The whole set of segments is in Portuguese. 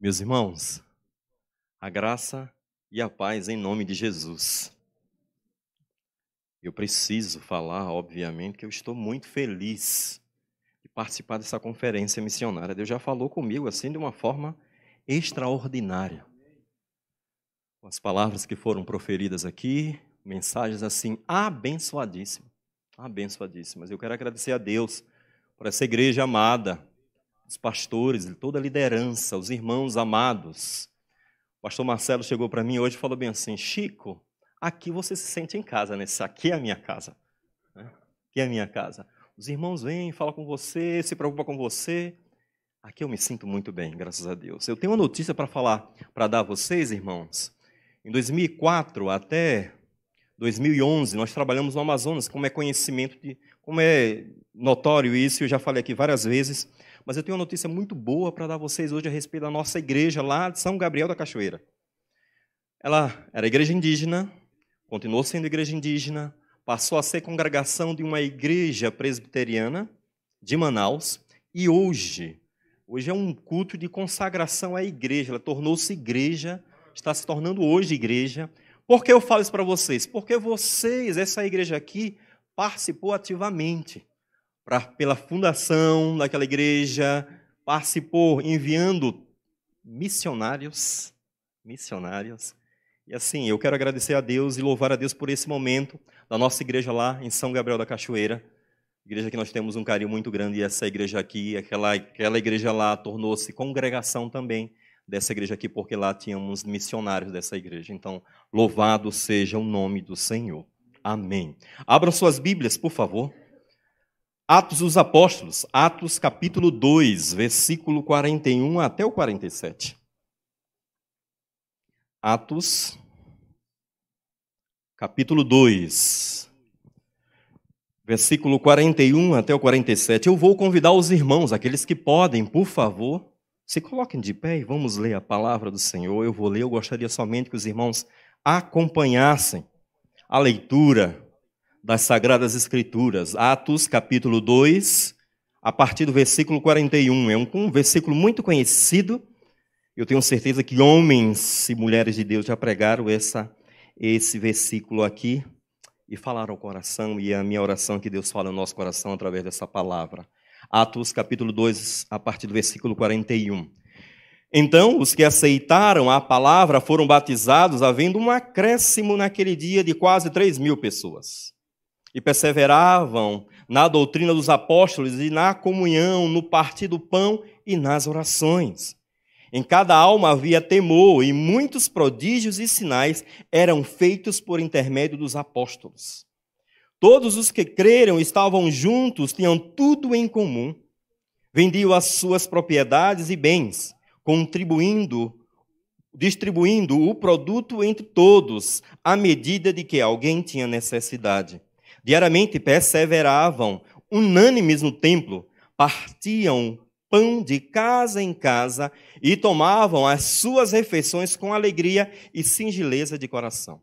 Meus irmãos, a graça e a paz em nome de Jesus. Eu preciso falar, obviamente, que eu estou muito feliz de participar dessa conferência missionária. Deus já falou comigo assim de uma forma extraordinária. Com as palavras que foram proferidas aqui, mensagens assim abençoadíssimas, abençoadíssimas. Eu quero agradecer a Deus por essa igreja amada, os pastores, toda a liderança, os irmãos amados. O pastor Marcelo chegou para mim hoje e falou bem assim: Chico, aqui você se sente em casa, né? Aqui é a minha casa. Né? Aqui é a minha casa. Os irmãos vêm, falam com você, se preocupam com você. Aqui eu me sinto muito bem, graças a Deus. Eu tenho uma notícia para falar, para dar a vocês, irmãos. Em 2004 até 2011, nós trabalhamos no Amazonas, como é conhecimento de, como é notório isso, eu já falei aqui várias vezes. Mas eu tenho uma notícia muito boa para dar a vocês hoje a respeito da nossa igreja lá de São Gabriel da Cachoeira. Ela era igreja indígena, continuou sendo igreja indígena, passou a ser congregação de uma igreja presbiteriana de Manaus e hoje, hoje é um culto de consagração à igreja. Ela tornou-se igreja, está se tornando hoje igreja. Por que eu falo isso para vocês? Porque vocês, essa igreja aqui, participou ativamente pra, pela fundação daquela igreja, participou enviando missionários, missionários. E assim, eu quero agradecer a Deus e louvar a Deus por esse momento da nossa igreja lá em São Gabriel da Cachoeira. Igreja que nós temos um carinho muito grande, e essa igreja aqui, aquela, aquela igreja lá tornou-se congregação também dessa igreja aqui, porque lá tínhamos missionários dessa igreja. Então, louvado seja o nome do Senhor. Amém. Abram suas Bíblias, por favor. Atos dos Apóstolos, Atos capítulo 2, versículo 41 até o 47. Atos, capítulo 2, versículo 41 até o 47. Eu vou convidar os irmãos, aqueles que podem, por favor, se coloquem de pé e vamos ler a palavra do Senhor. Eu vou ler, eu gostaria somente que os irmãos acompanhassem a leitura das Sagradas Escrituras. Atos, capítulo 2, a partir do versículo 41. É um, um versículo muito conhecido. Eu tenho certeza que homens e mulheres de Deus já pregaram essa, esse versículo aqui e falaram ao coração, e é a minha oração que Deus fala no nosso coração através dessa palavra. Atos capítulo 2, a partir do versículo 41. Então, os que aceitaram a palavra foram batizados, havendo um acréscimo naquele dia de quase 3 mil pessoas e perseveravam na doutrina dos apóstolos e na comunhão, no partir do pão e nas orações. Em cada alma havia temor, e muitos prodígios e sinais eram feitos por intermédio dos apóstolos. Todos os que creram estavam juntos, tinham tudo em comum. Vendiam as suas propriedades e bens, contribuindo, distribuindo o produto entre todos, à medida de que alguém tinha necessidade. Diariamente perseveravam unânimes no templo, partiam pão de casa em casa e tomavam as suas refeições com alegria e singeleza de coração.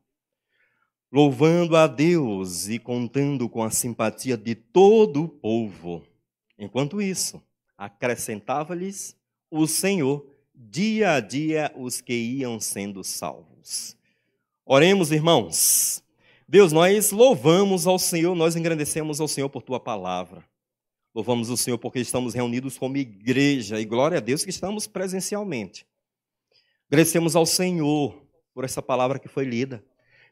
Louvando a Deus e contando com a simpatia de todo o povo. Enquanto isso, acrescentava-lhes o Senhor dia a dia os que iam sendo salvos. Oremos, irmãos. Deus, nós louvamos ao Senhor, nós engrandecemos ao Senhor por tua palavra. Louvamos o Senhor porque estamos reunidos como igreja e glória a Deus que estamos presencialmente. Agradecemos ao Senhor por essa palavra que foi lida.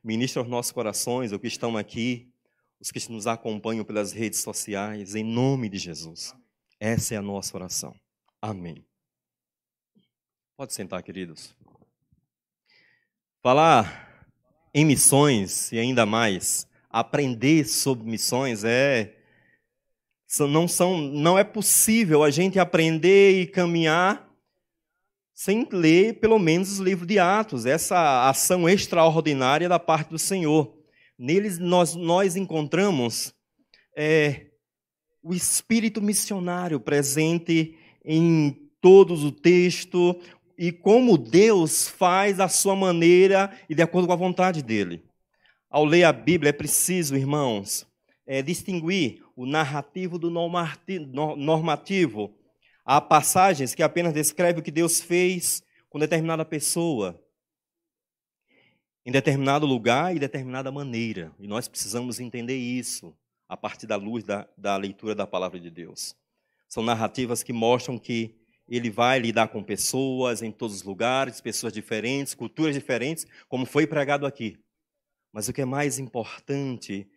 Ministra os nossos corações, os que estão aqui, os que nos acompanham pelas redes sociais, em nome de Jesus. Essa é a nossa oração. Amém. Pode sentar, queridos. Falar em missões e ainda mais aprender sobre missões é não são não é possível a gente aprender e caminhar sem ler pelo menos o livro de Atos, essa ação extraordinária da parte do Senhor. Neles nós nós encontramos é, o espírito missionário presente em todos o texto, e como Deus faz a sua maneira e de acordo com a vontade dele. Ao ler a Bíblia, é preciso, irmãos, é, distinguir o narrativo do normativo. Há passagens que apenas descrevem o que Deus fez com determinada pessoa, em determinado lugar e determinada maneira. E nós precisamos entender isso a partir da luz da, da leitura da palavra de Deus. São narrativas que mostram que ele vai lidar com pessoas em todos os lugares, pessoas diferentes, culturas diferentes, como foi pregado aqui. Mas o que é mais importante,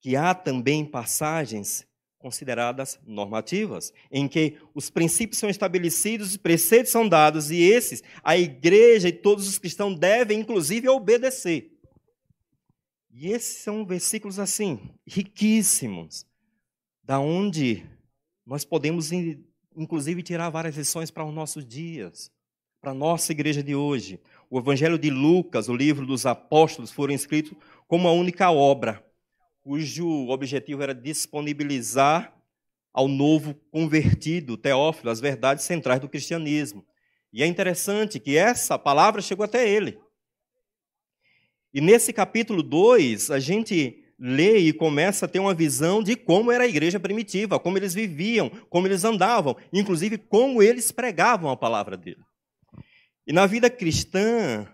que há também passagens consideradas normativas, em que os princípios são estabelecidos, os preceitos são dados, e esses a igreja e todos os cristãos devem, inclusive, obedecer. E esses são versículos assim, riquíssimos, da onde nós podemos inclusive tirar várias lições para os nossos dias, para a nossa igreja de hoje. O Evangelho de Lucas, o livro dos apóstolos, foram escritos como a única obra, cujo objetivo era disponibilizar ao novo convertido, Teófilo, as verdades centrais do cristianismo. E é interessante que essa palavra chegou até ele. E nesse capítulo 2, a gente lê e começa a ter uma visão de como era a igreja primitiva, como eles viviam, como eles andavam, inclusive como eles pregavam a palavra dele. E na vida cristã,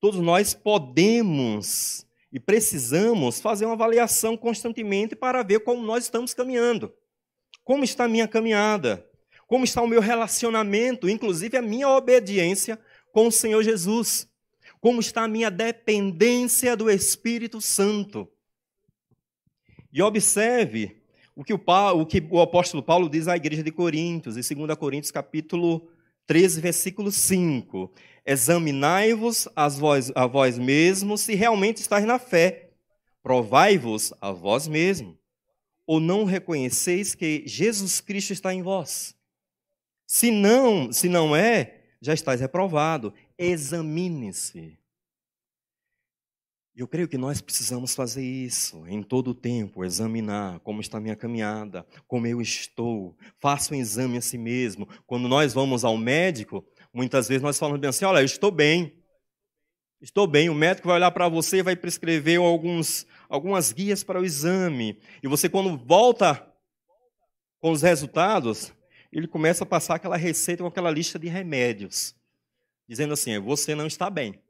todos nós podemos e precisamos fazer uma avaliação constantemente para ver como nós estamos caminhando. Como está a minha caminhada? Como está o meu relacionamento, inclusive a minha obediência com o Senhor Jesus? Como está a minha dependência do Espírito Santo? E observe o que o, Paulo, o que o apóstolo Paulo diz à igreja de Coríntios, em 2 Coríntios capítulo 13, versículo 5. Examinai-vos a vós, mesmos se realmente estáis na fé. Provai-vos a vós mesmos. Ou não reconheceis que Jesus Cristo está em vós? Se não, se não é, já estáis reprovado. Examine-se eu creio que nós precisamos fazer isso em todo o tempo, examinar como está a minha caminhada, como eu estou. Faça um exame a si mesmo. Quando nós vamos ao médico, muitas vezes nós falamos bem assim: olha, eu estou bem. Estou bem. O médico vai olhar para você e vai prescrever alguns, algumas guias para o exame. E você, quando volta com os resultados, ele começa a passar aquela receita com aquela lista de remédios, dizendo assim: você não está bem.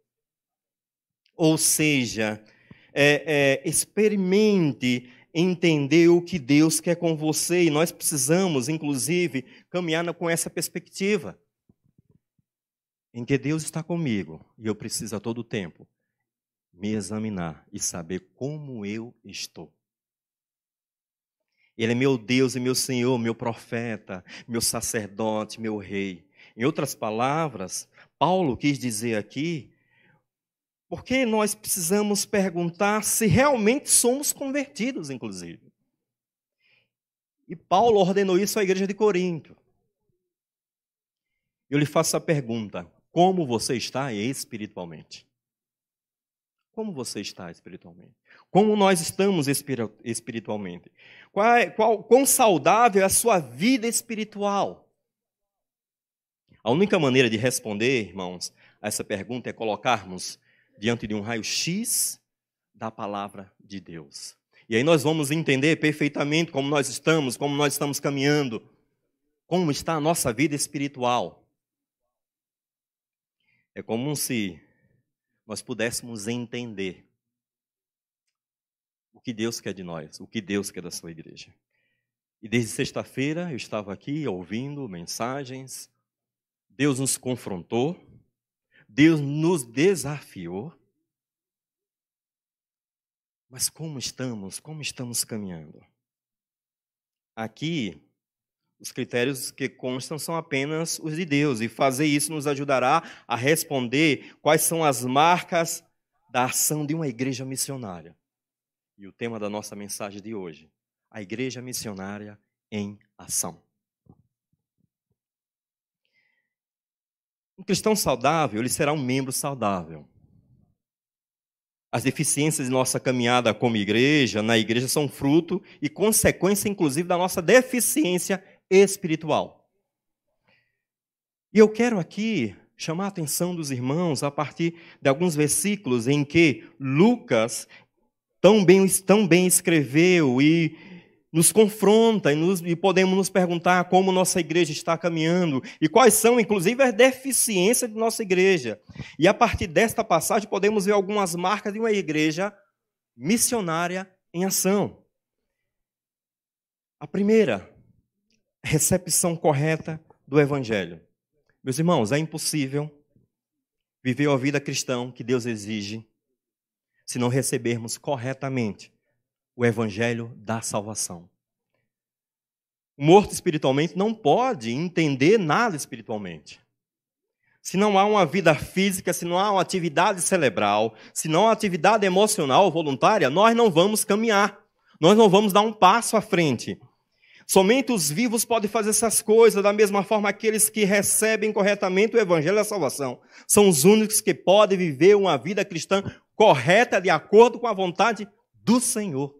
Ou seja, é, é, experimente entender o que Deus quer com você, e nós precisamos, inclusive, caminhar com essa perspectiva. Em que Deus está comigo e eu preciso a todo tempo me examinar e saber como eu estou. Ele é meu Deus e meu Senhor, meu profeta, meu sacerdote, meu rei. Em outras palavras, Paulo quis dizer aqui porque nós precisamos perguntar se realmente somos convertidos, inclusive. E Paulo ordenou isso à igreja de Corinto. Eu lhe faço a pergunta: como você está espiritualmente? Como você está espiritualmente? Como nós estamos espiritualmente? Qual, é, qual, quão saudável é a sua vida espiritual? A única maneira de responder, irmãos, a essa pergunta é colocarmos diante de um raio-x da palavra de Deus. E aí nós vamos entender perfeitamente como nós estamos, como nós estamos caminhando, como está a nossa vida espiritual. É como se nós pudéssemos entender o que Deus quer de nós, o que Deus quer da sua igreja. E desde sexta-feira eu estava aqui ouvindo mensagens, Deus nos confrontou, Deus nos desafiou. Mas como estamos? Como estamos caminhando? Aqui, os critérios que constam são apenas os de Deus, e fazer isso nos ajudará a responder quais são as marcas da ação de uma igreja missionária. E o tema da nossa mensagem de hoje: a igreja missionária em ação. Um cristão saudável, ele será um membro saudável. As deficiências de nossa caminhada como igreja, na igreja, são fruto e consequência, inclusive, da nossa deficiência espiritual. E eu quero aqui chamar a atenção dos irmãos a partir de alguns versículos em que Lucas tão bem, tão bem escreveu e nos confronta e, nos, e, podemos nos perguntar como nossa igreja está caminhando e quais são, inclusive, as deficiências de nossa igreja. E a partir desta passagem podemos ver algumas marcas de uma igreja missionária em ação. A primeira, recepção correta do Evangelho. Meus irmãos, é impossível viver a vida cristã que Deus exige se não recebermos corretamente o evangelho da salvação. O morto espiritualmente não pode entender nada espiritualmente. Se não há uma vida física, se não há uma atividade cerebral, se não há uma atividade emocional voluntária, nós não vamos caminhar. Nós não vamos dar um passo à frente. Somente os vivos podem fazer essas coisas, da mesma forma aqueles que recebem corretamente o evangelho da salvação são os únicos que podem viver uma vida cristã correta de acordo com a vontade do Senhor.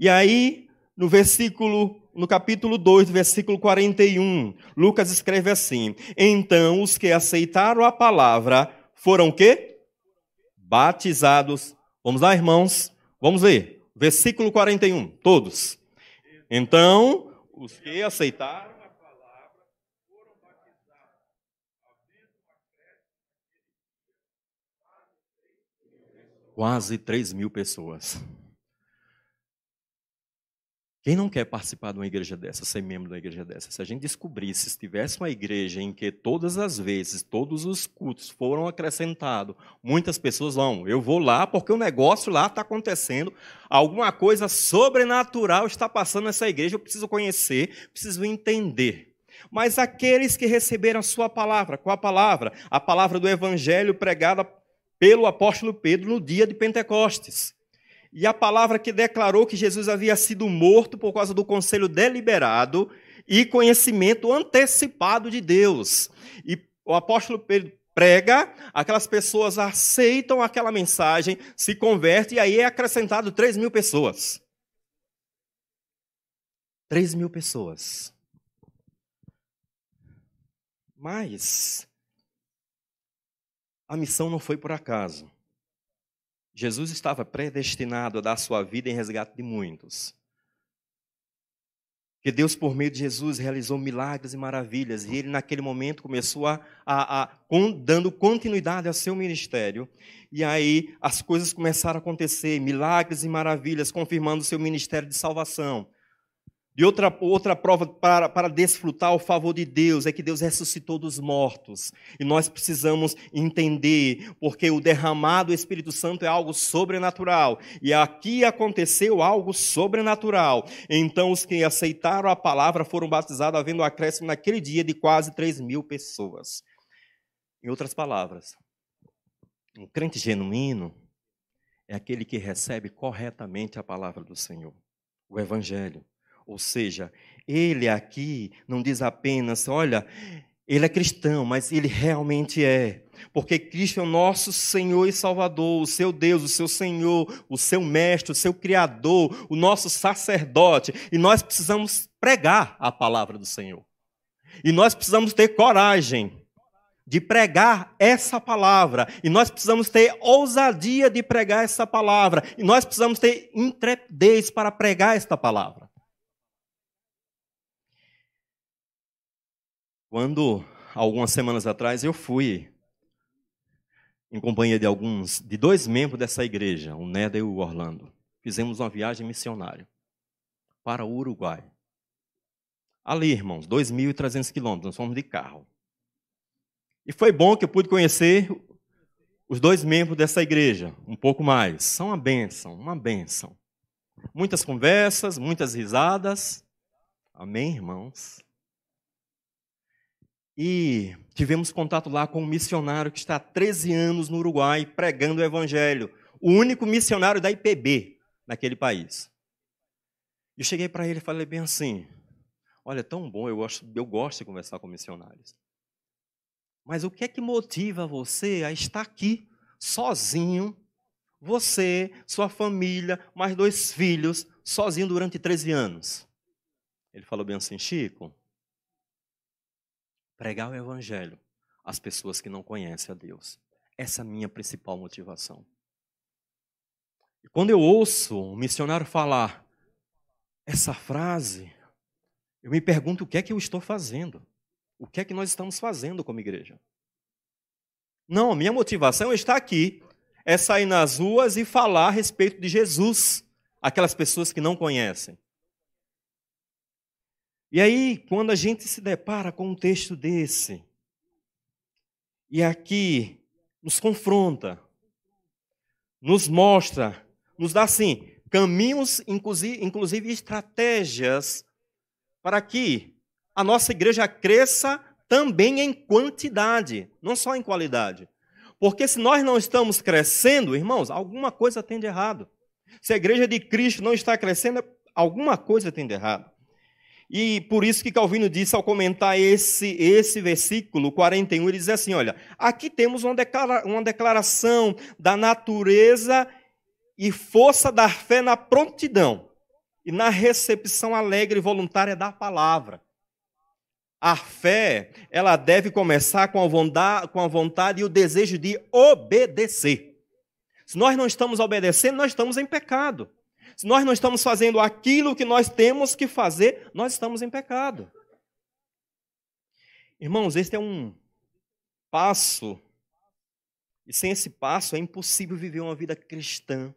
E aí, no versículo, no capítulo 2, versículo 41, Lucas escreve assim: Então os que aceitaram a palavra foram quê? Batizados. Vamos lá, irmãos? Vamos ler. Versículo 41, todos. Então, os que aceitaram a palavra foram batizados, Quase 3 mil pessoas. Quem não quer participar de uma igreja dessa, ser membro de igreja dessa? Se a gente descobrisse, se tivesse uma igreja em que todas as vezes, todos os cultos foram acrescentados, muitas pessoas vão, eu vou lá porque o negócio lá está acontecendo, alguma coisa sobrenatural está passando nessa igreja, eu preciso conhecer, preciso entender. Mas aqueles que receberam a sua palavra, qual a palavra? A palavra do evangelho pregada pelo apóstolo Pedro no dia de Pentecostes e a palavra que declarou que Jesus havia sido morto por causa do conselho deliberado e conhecimento antecipado de Deus. E o apóstolo Pedro prega, aquelas pessoas aceitam aquela mensagem, se converte e aí é acrescentado 3 mil pessoas. 3 mil pessoas. Mas a missão não foi por acaso. Jesus estava predestinado a dar sua vida em resgate de muitos. Que Deus, por meio de Jesus, realizou milagres e maravilhas, e ele, naquele momento, começou a, a, a dando continuidade ao seu ministério. E aí as coisas começaram a acontecer milagres e maravilhas, confirmando o seu ministério de salvação e outra, outra prova para, para desfrutar o favor de Deus é que Deus ressuscitou dos mortos. E nós precisamos entender, porque o derramado Espírito Santo é algo sobrenatural. E aqui aconteceu algo sobrenatural. Então, os que aceitaram a palavra foram batizados, havendo um acréscimo naquele dia de quase 3 mil pessoas. Em outras palavras, um crente genuíno é aquele que recebe corretamente a palavra do Senhor, o Evangelho ou seja, ele aqui não diz apenas, olha, ele é cristão, mas ele realmente é. Porque Cristo é o nosso Senhor e Salvador, o seu Deus, o seu Senhor, o seu Mestre, o seu Criador, o nosso sacerdote. E nós precisamos pregar a palavra do Senhor. E nós precisamos ter coragem de pregar essa palavra. E nós precisamos ter ousadia de pregar essa palavra. E nós precisamos ter intrepidez para pregar esta palavra. Quando, algumas semanas atrás, eu fui em companhia de alguns, de dois membros dessa igreja, o Neda e o Orlando, fizemos uma viagem missionária para o Uruguai. Ali, irmãos, 2.300 quilômetros, nós fomos de carro. E foi bom que eu pude conhecer os dois membros dessa igreja, um pouco mais. São uma bênção, uma bênção. Muitas conversas, muitas risadas. Amém, irmãos? E tivemos contato lá com um missionário que está há 13 anos no Uruguai pregando o evangelho, o único missionário da IPB naquele país. Eu cheguei para ele e falei bem assim: Olha, é tão bom, eu gosto, eu gosto de conversar com missionários. Mas o que é que motiva você a estar aqui sozinho? Você, sua família, mais dois filhos, sozinho durante 13 anos. Ele falou bem assim, Chico, pregar o evangelho às pessoas que não conhecem a Deus. Essa é a minha principal motivação. E quando eu ouço um missionário falar essa frase, eu me pergunto o que é que eu estou fazendo? O que é que nós estamos fazendo como igreja? Não, a minha motivação é está aqui. É sair nas ruas e falar a respeito de Jesus, aquelas pessoas que não conhecem. E aí, quando a gente se depara com um texto desse, e aqui nos confronta, nos mostra, nos dá assim caminhos, inclusive estratégias, para que a nossa igreja cresça também em quantidade, não só em qualidade. Porque se nós não estamos crescendo, irmãos, alguma coisa tem de errado. Se a igreja de Cristo não está crescendo, alguma coisa tem de errado. E por isso que Calvino disse ao comentar esse, esse versículo 41, ele diz assim: olha, aqui temos uma, declara, uma declaração da natureza e força da fé na prontidão e na recepção alegre e voluntária da palavra. A fé, ela deve começar com a vontade, com a vontade e o desejo de obedecer. Se nós não estamos obedecendo, nós estamos em pecado. Se nós não estamos fazendo aquilo que nós temos que fazer, nós estamos em pecado. Irmãos, este é um passo, e sem esse passo é impossível viver uma vida cristã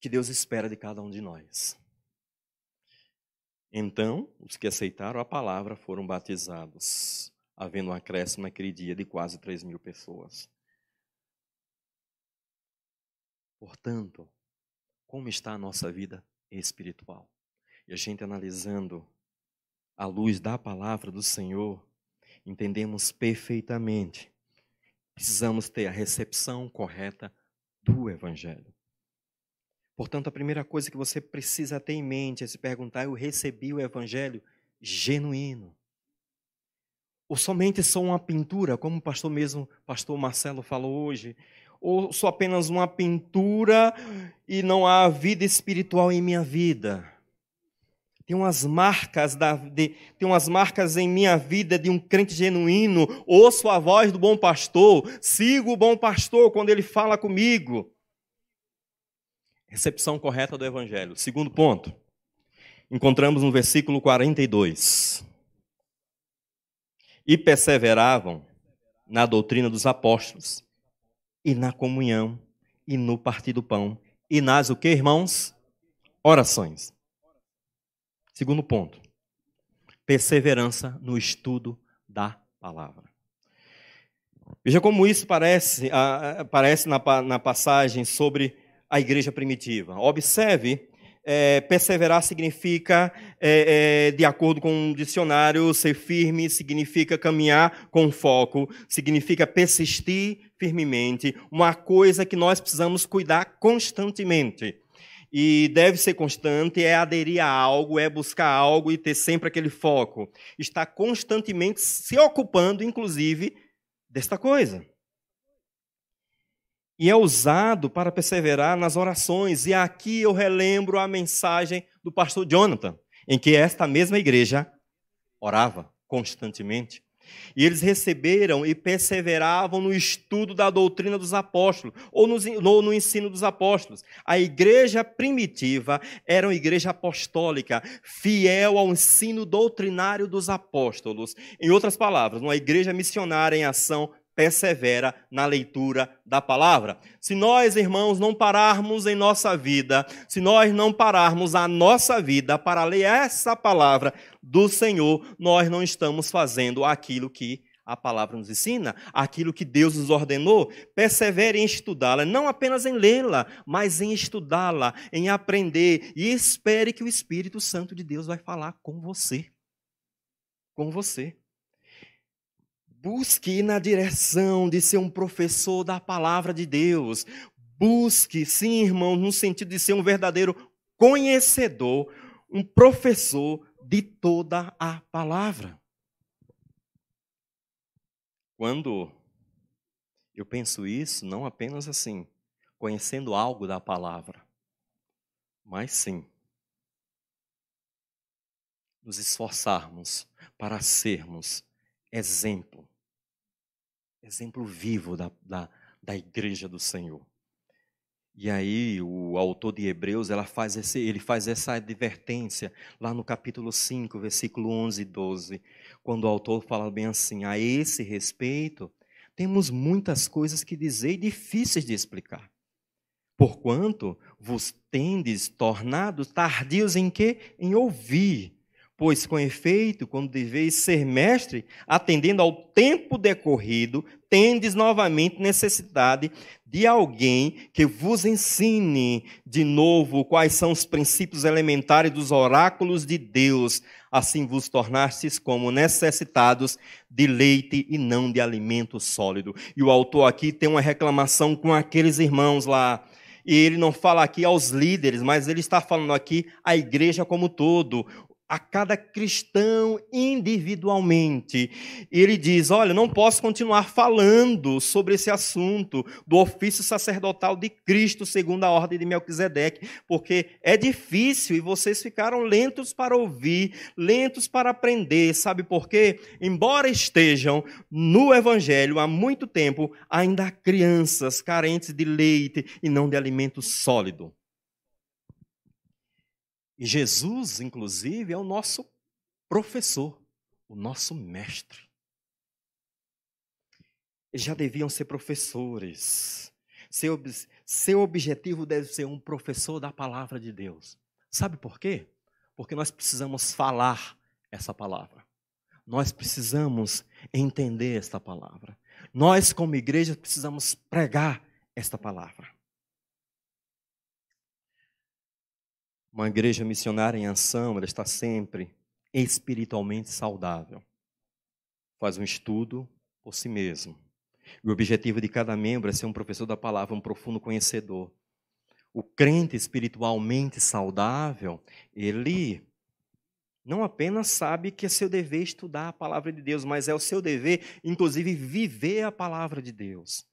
que Deus espera de cada um de nós. Então, os que aceitaram a palavra foram batizados, havendo um acréscimo naquele dia de quase 3 mil pessoas. Portanto, como está a nossa vida espiritual. E a gente analisando a luz da palavra do Senhor, entendemos perfeitamente. Precisamos ter a recepção correta do Evangelho. Portanto, a primeira coisa que você precisa ter em mente é se perguntar: eu recebi o Evangelho genuíno? Ou somente sou uma pintura, como o pastor mesmo, pastor Marcelo falou hoje, ou sou apenas uma pintura e não há vida espiritual em minha vida? Tem umas marcas da, de, tem umas marcas em minha vida de um crente genuíno. Ouço a voz do bom pastor, sigo o bom pastor quando ele fala comigo. Recepção correta do evangelho. Segundo ponto. Encontramos no versículo 42. E perseveravam na doutrina dos apóstolos, e na comunhão, e no partir do pão, e nas o que, irmãos? Orações. Segundo ponto, perseverança no estudo da palavra. Veja como isso parece, aparece ah, ah, na, na passagem sobre a igreja primitiva. Observe é, perseverar significa, é, é, de acordo com um dicionário, ser firme significa caminhar com foco, significa persistir firmemente, uma coisa que nós precisamos cuidar constantemente. E deve ser constante, é aderir a algo, é buscar algo e ter sempre aquele foco. Está constantemente se ocupando, inclusive, desta coisa e é usado para perseverar nas orações. E aqui eu relembro a mensagem do pastor Jonathan, em que esta mesma igreja orava constantemente. E eles receberam e perseveravam no estudo da doutrina dos apóstolos, ou no, no ensino dos apóstolos. A igreja primitiva era uma igreja apostólica, fiel ao ensino doutrinário dos apóstolos. Em outras palavras, uma igreja missionária em ação persevera na leitura da palavra. Se nós, irmãos, não pararmos em nossa vida, se nós não pararmos a nossa vida para ler essa palavra do Senhor, nós não estamos fazendo aquilo que a palavra nos ensina, aquilo que Deus nos ordenou, persevere em estudá-la, não apenas em lê-la, mas em estudá-la, em aprender e espere que o Espírito Santo de Deus vai falar com você. Com você. Busque ir na direção de ser um professor da palavra de Deus. Busque, sim, irmão, no sentido de ser um verdadeiro conhecedor, um professor de toda a palavra. Quando eu penso isso, não apenas assim, conhecendo algo da palavra, mas sim nos esforçarmos para sermos exemplo exemplo vivo da, da, da igreja do Senhor. E aí o autor de Hebreus, ela faz esse, ele faz essa advertência lá no capítulo 5, versículo 11 e 12, quando o autor fala bem assim: "A esse respeito, temos muitas coisas que dizer difíceis de explicar. Porquanto vos tendes tornado tardios em que Em ouvir. Pois com efeito, quando deveis ser mestre, atendendo ao tempo decorrido, tendes novamente necessidade de alguém que vos ensine de novo quais são os princípios elementares dos oráculos de Deus. Assim vos tornastes como necessitados de leite e não de alimento sólido. E o autor aqui tem uma reclamação com aqueles irmãos lá. E ele não fala aqui aos líderes, mas ele está falando aqui à igreja como todo a cada cristão individualmente. E ele diz: Olha, não posso continuar falando sobre esse assunto do ofício sacerdotal de Cristo segundo a ordem de Melquisedeque, porque é difícil e vocês ficaram lentos para ouvir, lentos para aprender. Sabe por quê? Embora estejam no Evangelho há muito tempo, ainda há crianças carentes de leite e não de alimento sólido. E Jesus, inclusive, é o nosso professor, o nosso mestre. Eles já deviam ser professores. Seu, seu objetivo deve ser um professor da palavra de Deus. Sabe por quê? Porque nós precisamos falar essa palavra. Nós precisamos entender esta palavra. Nós, como igreja, precisamos pregar esta palavra. Uma igreja missionária em ação, ela está sempre espiritualmente saudável. Faz um estudo por si mesmo. E o objetivo de cada membro é ser um professor da palavra, um profundo conhecedor. O crente espiritualmente saudável, ele não apenas sabe que é seu dever estudar a palavra de Deus, mas é o seu dever, inclusive, viver a palavra de Deus.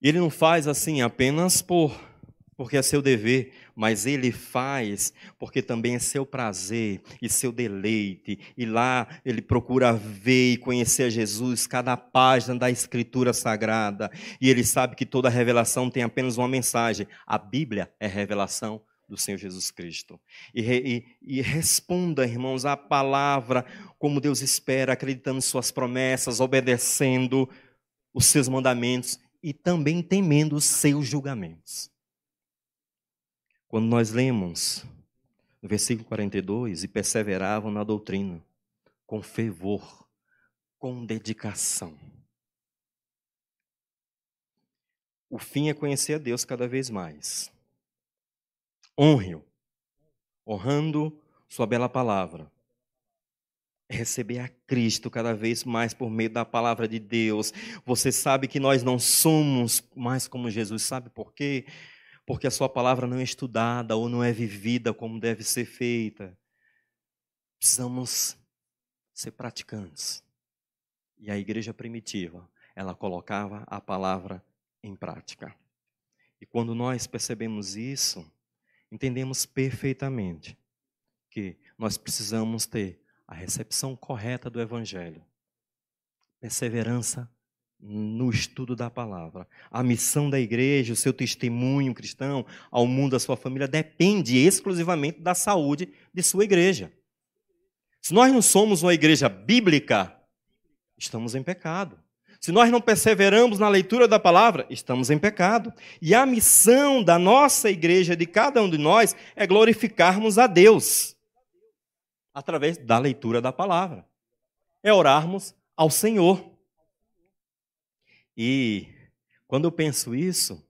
Ele não faz assim apenas por porque é seu dever, mas ele faz porque também é seu prazer e seu deleite. E lá ele procura ver e conhecer a Jesus, cada página da Escritura Sagrada. E ele sabe que toda revelação tem apenas uma mensagem: a Bíblia é revelação do Senhor Jesus Cristo. E, e, e, responda, irmãos, à palavra como Deus espera, acreditando em Suas promessas, obedecendo os seus mandamentos e também temendo os seus julgamentos. Quando nós lemos no versículo 42, e perseveravam na doutrina, com fervor, com dedicação. O fim é conhecer a Deus cada vez mais. Honre-o, honrando Sua bela palavra. receber a Cristo cada vez mais por meio da palavra de Deus. Você sabe que nós não somos mais como Jesus, sabe por quê? porque a sua palavra não é estudada ou não é vivida como deve ser feita. Precisamos ser praticantes. E a igreja primitiva, ela colocava a palavra em prática. E quando nós percebemos isso, entendemos perfeitamente que nós precisamos ter a recepção correta do evangelho, perseverança no estudo da palavra. A missão da igreja, o seu testemunho cristão ao mundo, à sua família, depende exclusivamente da saúde de sua igreja. Se nós não somos uma igreja bíblica, estamos em pecado. Se nós não perseveramos na leitura da palavra, estamos em pecado. E a missão da nossa igreja, de cada um de nós, é glorificarmos a Deus através da leitura da palavra. É orarmos ao Senhor. E quando eu penso isso,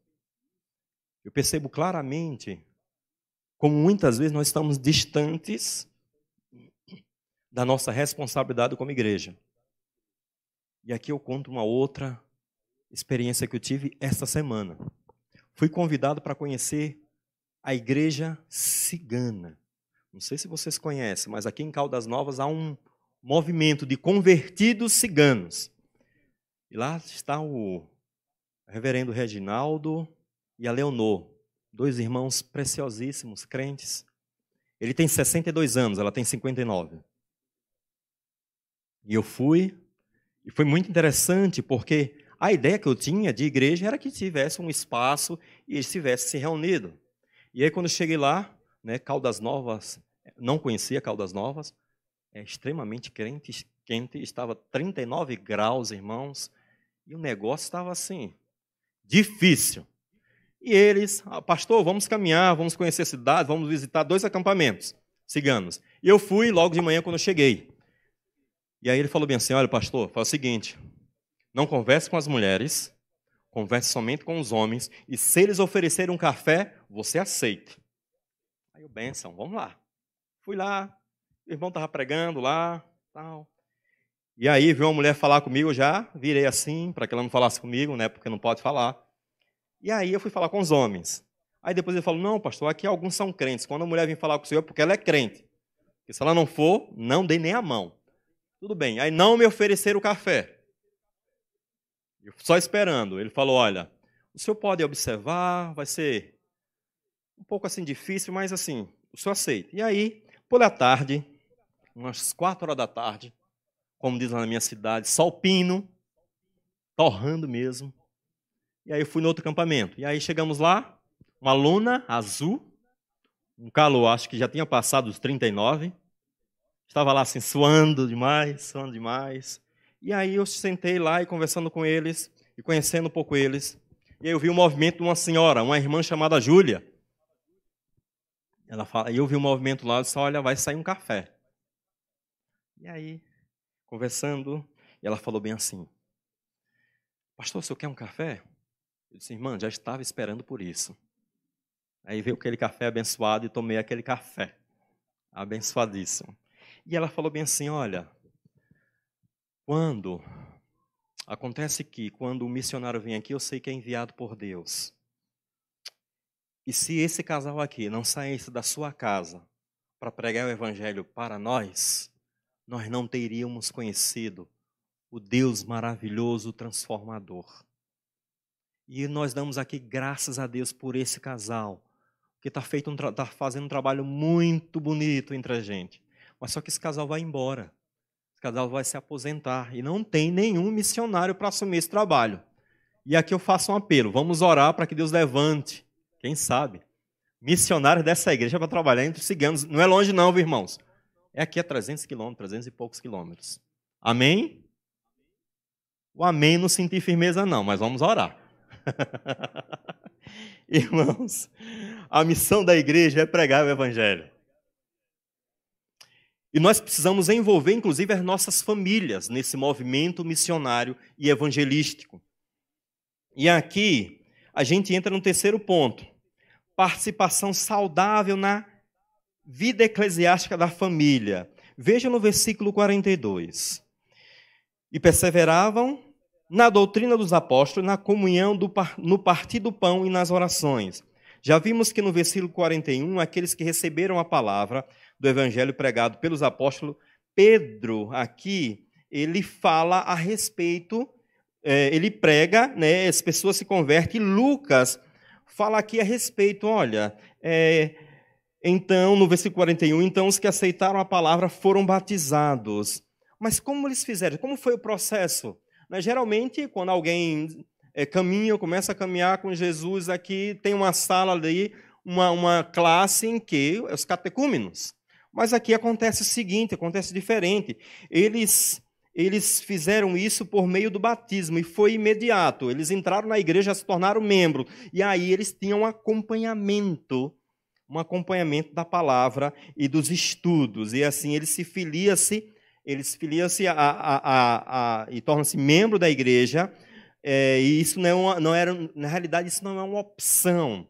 eu percebo claramente como muitas vezes nós estamos distantes da nossa responsabilidade como igreja. E aqui eu conto uma outra experiência que eu tive esta semana. Fui convidado para conhecer a igreja cigana. Não sei se vocês conhecem, mas aqui em Caldas Novas há um movimento de convertidos ciganos. E lá está o reverendo Reginaldo e a Leonor, dois irmãos preciosíssimos, crentes. Ele tem 62 anos, ela tem 59. E eu fui, e foi muito interessante, porque a ideia que eu tinha de igreja era que tivesse um espaço e eles tivessem se reunido. E aí, quando eu cheguei lá, né, Caldas Novas, não conhecia Caldas Novas, é extremamente crente, quente, estava 39 graus, irmãos, e o negócio estava assim, difícil. E eles, ah, pastor, vamos caminhar, vamos conhecer a cidade, vamos visitar dois acampamentos ciganos. E eu fui logo de manhã quando cheguei. E aí ele falou bem assim: olha, pastor, faz o seguinte: não converse com as mulheres, converse somente com os homens, e se eles oferecerem um café, você aceite. Aí eu, benção, vamos lá. Fui lá, o irmão estava pregando lá, tal. E aí veio uma mulher falar comigo, já virei assim, para que ela não falasse comigo, né? Porque não pode falar. E aí eu fui falar com os homens. Aí depois ele falou: Não, pastor, aqui alguns são crentes. Quando a mulher vem falar com o senhor, é porque ela é crente. Porque se ela não for, não dei nem a mão. Tudo bem. Aí não me ofereceram o café. Eu só esperando. Ele falou: Olha, o senhor pode observar, vai ser um pouco assim difícil, mas assim, o senhor aceita. E aí, por a tarde, umas quatro horas da tarde, como diz lá na minha cidade, salpino, torrando mesmo. E aí eu fui no outro acampamento. E aí chegamos lá, uma luna azul, um calor, acho que já tinha passado os 39. Estava lá assim, suando demais, suando demais. E aí eu sentei lá e conversando com eles, e conhecendo um pouco eles. E aí eu vi o um movimento de uma senhora, uma irmã chamada Júlia. Ela fala, e eu vi o um movimento lá, e disse, olha, vai sair um café. E aí conversando, e ela falou bem assim: Pastor, o senhor quer um café? Eu disse, irmã, já estava esperando por isso. Aí veio aquele café abençoado e tomei aquele café. Abençoadíssimo. E ela falou bem assim: olha, quando. Acontece que quando o missionário vem aqui, eu sei que é enviado por Deus. E se esse casal aqui não saísse da sua casa para pregar o evangelho para nós, nós não teríamos conhecido o Deus maravilhoso, transformador. E nós damos aqui graças a Deus por esse casal, que está um tá fazendo um trabalho muito bonito entre a gente. Mas só que esse casal vai embora. Esse casal vai se aposentar. E não tem nenhum missionário para assumir esse trabalho. E aqui eu faço um apelo: vamos orar para que Deus levante, quem sabe, missionários dessa igreja para trabalhar entre os ciganos. Não é longe, não, viu, irmãos é aqui a 300 quilômetros, 300 e poucos quilômetros. Amém? O amém não senti firmeza, não, mas vamos orar. Irmãos, a missão da igreja é pregar o evangelho. E nós precisamos envolver, inclusive, as nossas famílias nesse movimento missionário e evangelístico. E aqui a gente entra no terceiro ponto: participação saudável na vida eclesiástica da família. Veja no versículo 42. E perseveravam na doutrina dos apóstolos, na comunhão, do, no partir do pão e nas orações. Já vimos que no versículo 41, aqueles que receberam a palavra do evangelho pregado pelos apóstolos, Pedro aqui, ele fala a respeito, é, ele prega, né, as pessoas se convertem, Lucas fala aqui a respeito, olha, é, então, no versículo 41, então os que aceitaram a palavra foram batizados. Mas como eles fizeram? Como foi o processo? Né, geralmente, quando alguém é, caminha, começa a caminhar com Jesus aqui, tem uma sala ali, uma, uma classe em que é os catecúmenos. Mas aqui acontece o seguinte, acontece diferente. Eles eles fizeram isso por meio do batismo e foi imediato. Eles entraram na igreja, se tornaram membro e aí eles tinham acompanhamento um acompanhamento da palavra e dos estudos. E assim ele se filia-se, ele se filia-se a, a, a, e torna-se membro da igreja. É, e isso não, é uma, não era, na realidade, isso não é uma opção.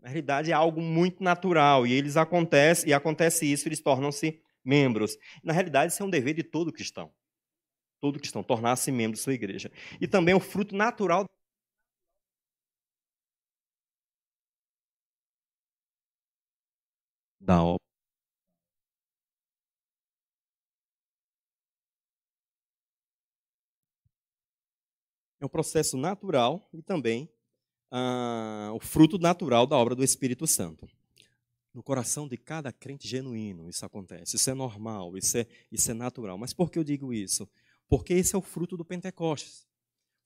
Na realidade, é algo muito natural. E eles acontece, e acontece isso, eles tornam-se membros. Na realidade, isso é um dever de todo cristão. Todo cristão, tornar-se membro da sua igreja. E também o fruto natural da obra É um processo natural e também ah, o fruto natural da obra do Espírito Santo. No coração de cada crente genuíno isso acontece, isso é normal, isso é, isso é natural. Mas por que eu digo isso? Porque esse é o fruto do Pentecostes.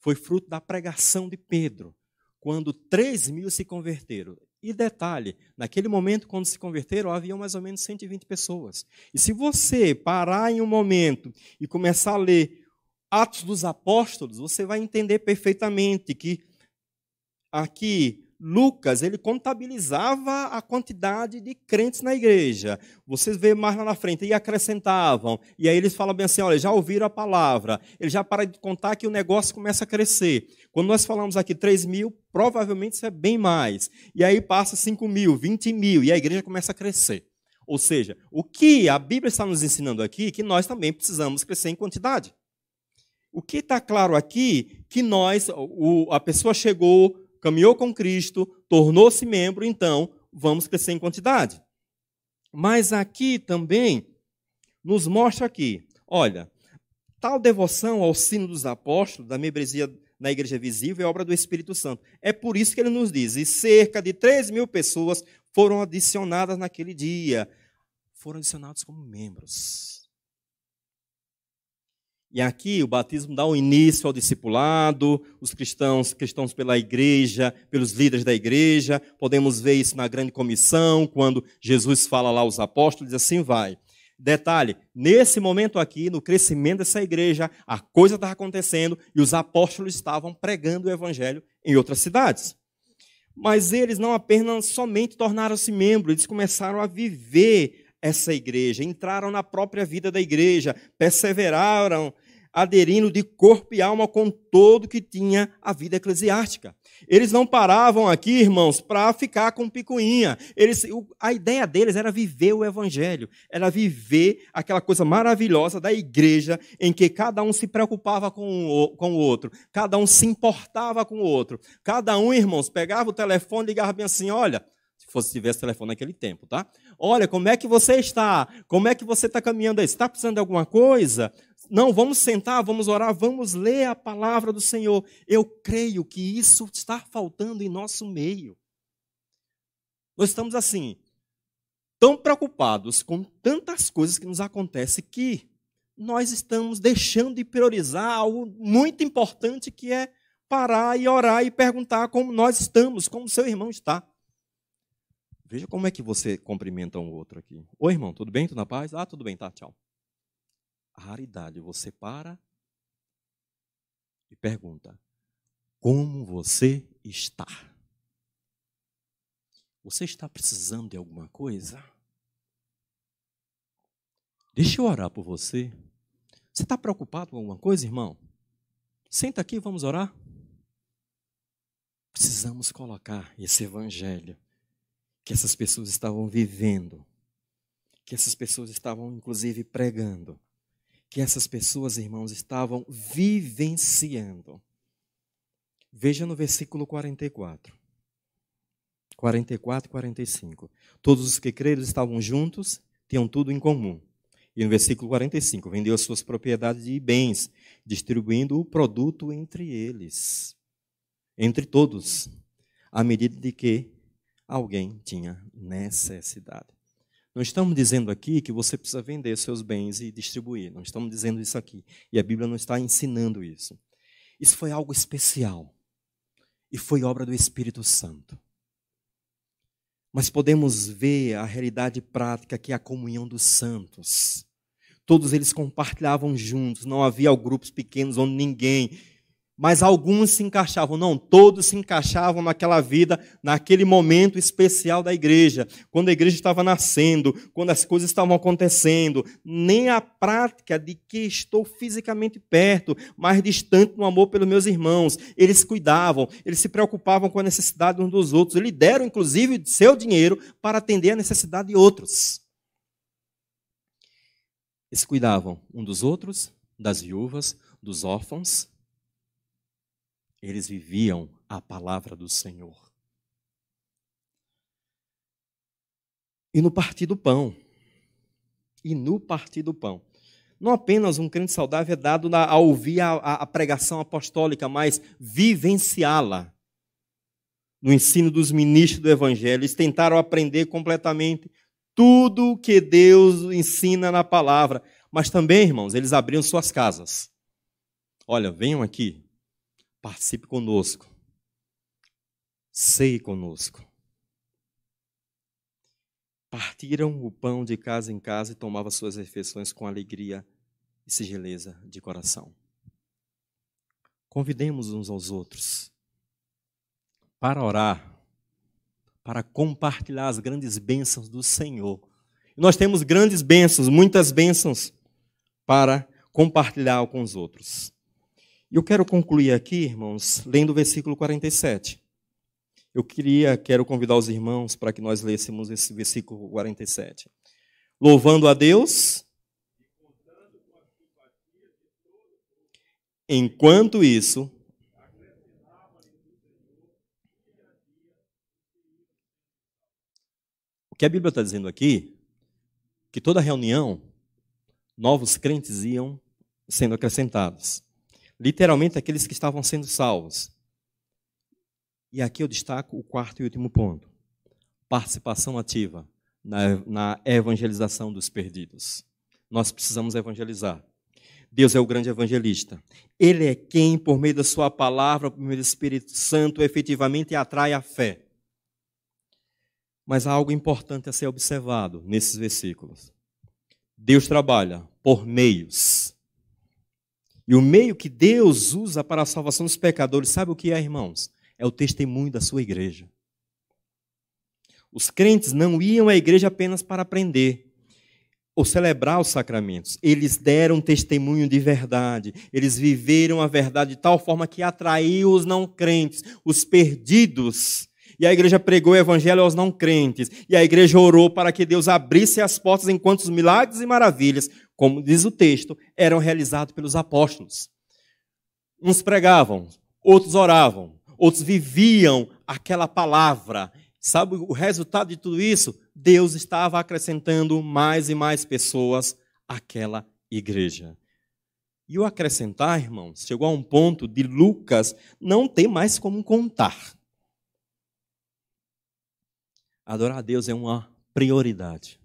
Foi fruto da pregação de Pedro, quando 3 mil se converteram. E detalhe, naquele momento, quando se converteram, havia mais ou menos 120 pessoas. E se você parar em um momento e começar a ler Atos dos Apóstolos, você vai entender perfeitamente que aqui Lucas, ele contabilizava a quantidade de crentes na igreja. Vocês vê mais lá na frente, e acrescentavam. E aí eles falam bem assim: olha, já ouviram a palavra. Ele já para de contar que o negócio começa a crescer. Quando nós falamos aqui 3 mil, provavelmente isso é bem mais. E aí passa 5 mil, 20 mil, e a igreja começa a crescer. Ou seja, o que a Bíblia está nos ensinando aqui é que nós também precisamos crescer em quantidade. O que está claro aqui é que nós, o, a pessoa chegou caminhou com Cristo, tornou-se membro, então vamos crescer em quantidade. Mas aqui também nos mostra aqui, olha, tal devoção ao sino dos apóstolos, da membresia na igreja visível, é obra do Espírito Santo. É por isso que ele nos diz, e cerca de 3 mil pessoas foram adicionadas naquele dia. Foram adicionados como membros. E aqui o batismo dá o um início ao discipulado, os cristãos, cristãos pela igreja, pelos líderes da igreja. Podemos ver isso na grande comissão, quando Jesus fala lá aos apóstolos, e assim vai. Detalhe, nesse momento aqui, no crescimento dessa igreja, a coisa estava acontecendo e os apóstolos estavam pregando o evangelho em outras cidades. Mas eles não apenas somente tornaram-se membros, eles começaram a viver essa igreja, entraram na própria vida da igreja, perseveraram aderindo de corpo e alma com todo que tinha a vida eclesiástica. Eles não paravam aqui, irmãos, para ficar com picuinha. Eles, a ideia deles era viver o evangelho, era viver aquela coisa maravilhosa da igreja em que cada um se preocupava com o, com o outro, cada um se importava com o outro. Cada um, irmãos, pegava o telefone e ligava bem assim: olha, se fosse tivesse telefone naquele tempo, tá? Olha, como é que você está? Como é que você está caminhando aí? Você está precisando de alguma coisa? não, vamos sentar, vamos orar, vamos ler a palavra do Senhor. Eu creio que isso está faltando em nosso meio. Nós estamos assim, tão preocupados com tantas coisas que nos acontecem que nós estamos deixando de priorizar algo muito importante que é parar e orar e perguntar como nós estamos, como seu irmão está. Veja como é que você cumprimenta um outro aqui. Oi, irmão, tudo bem? Tudo na paz? Ah, tudo bem, tá, tchau a raridade. Você para e pergunta: Como você está? Você está precisando de alguma coisa? Deixa eu orar por você. Você está preocupado com alguma coisa, irmão? Senta aqui, vamos orar? Precisamos colocar esse evangelho que essas pessoas estavam vivendo, que essas pessoas estavam inclusive pregando, que essas pessoas, irmãos, estavam vivenciando. Veja no versículo 44. 44, 45. Todos os que creram estavam juntos, tinham tudo em comum. E no versículo 45, vendeu as suas propriedades e bens, distribuindo o produto entre eles, entre todos, à medida de que alguém tinha necessidade. Não estamos dizendo aqui que você precisa vender seus bens e distribuir. Não estamos dizendo isso aqui. E a Bíblia não está ensinando isso. Isso foi algo especial. E foi obra do Espírito Santo. Mas podemos ver a realidade prática que é a comunhão dos santos. Todos eles compartilhavam juntos, não havia grupos pequenos onde ninguém mas alguns se encaixavam, não, todos se encaixavam naquela vida, naquele momento especial da igreja, quando a igreja estava nascendo, quando as coisas estavam acontecendo, nem a prática de que estou fisicamente perto, mas distante no amor pelos meus irmãos. Eles cuidavam, eles se preocupavam com a necessidade uns dos outros, eles deram inclusive seu dinheiro para atender a necessidade de outros. Eles cuidavam um dos outros, das viúvas, dos órfãos, eles viviam a palavra do Senhor. E no partir do pão. E no partir do pão. Não apenas um crente saudável é dado a ouvir a, a pregação apostólica, mas vivenciá-la. No ensino dos ministros do Evangelho, eles tentaram aprender completamente tudo o que Deus ensina na palavra. Mas também, irmãos, eles abriam suas casas. Olha, venham aqui, Participe conosco. Sei conosco. Partiram o pão de casa em casa e tomava suas refeições com alegria e sigileza de coração. Convidemos uns aos outros para orar, para compartilhar as grandes bênçãos do Senhor. Nós temos grandes bênçãos, muitas bênçãos para compartilhar com os outros. E eu quero concluir aqui, irmãos, lendo o versículo 47. Eu queria, quero convidar os irmãos para que nós lêssemos esse versículo 47. Louvando a Deus. Enquanto isso, o que a Bíblia está dizendo aqui, que toda reunião, novos crentes iam sendo acrescentados literalmente aqueles que estavam sendo salvos. E aqui eu destaco o quarto e último ponto: participação ativa na, na evangelização dos perdidos. Nós precisamos evangelizar. Deus é o grande evangelista. Ele é quem, por meio da sua palavra, por meio do Espírito Santo, efetivamente atrai a fé. Mas há algo importante a ser observado nesses versículos. Deus trabalha por meios e o meio que Deus usa para a salvação dos pecadores, sabe o que é, irmãos? É o testemunho da sua igreja. Os crentes não iam à igreja apenas para aprender ou celebrar os sacramentos. Eles deram testemunho de verdade. Eles viveram a verdade de tal forma que atraiu os não crentes, os perdidos. E a igreja pregou o evangelho aos não crentes. E a igreja orou para que Deus abrisse as portas enquanto os milagres e maravilhas como diz o texto, eram realizados pelos apóstolos. Uns pregavam, outros oravam, outros viviam aquela palavra. Sabe o resultado de tudo isso? Deus estava acrescentando mais e mais pessoas àquela igreja. E o acrescentar, irmãos, chegou a um ponto de Lucas não tem mais como contar. Adorar a Deus é uma prioridade.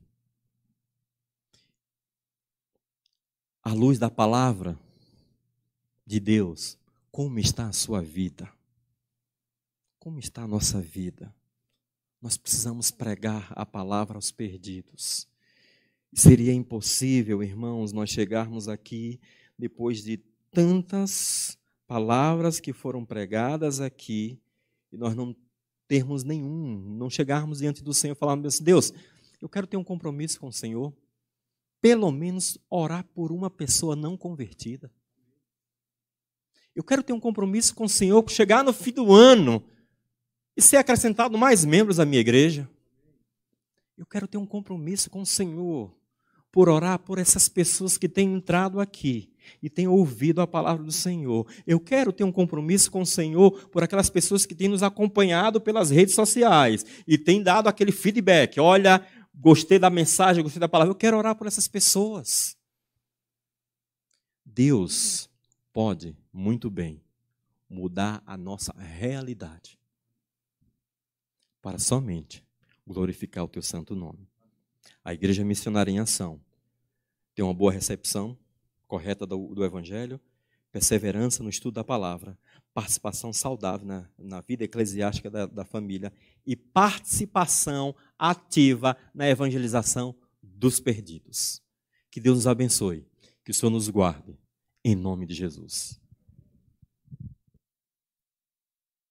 à luz da palavra de Deus, como está a sua vida? Como está a nossa vida? Nós precisamos pregar a palavra aos perdidos. Seria impossível, irmãos, nós chegarmos aqui depois de tantas palavras que foram pregadas aqui e nós não termos nenhum, não chegarmos diante do Senhor e assim: Deus, eu quero ter um compromisso com o Senhor, pelo menos orar por uma pessoa não convertida. Eu quero ter um compromisso com o Senhor, chegar no fim do ano e ser acrescentado mais membros à minha igreja. Eu quero ter um compromisso com o Senhor por orar por essas pessoas que têm entrado aqui e têm ouvido a palavra do Senhor. Eu quero ter um compromisso com o Senhor por aquelas pessoas que têm nos acompanhado pelas redes sociais e têm dado aquele feedback. Olha, gostei da mensagem, gostei da palavra, eu quero orar por essas pessoas. Deus pode muito bem mudar a nossa realidade para somente glorificar o teu santo nome. A igreja missionária em ação tem uma boa recepção correta do, do evangelho, perseverança no estudo da palavra, participação saudável na, na vida eclesiástica da, da família e participação ativa na evangelização dos perdidos. Que Deus nos abençoe, que o Senhor nos guarde, em nome de Jesus.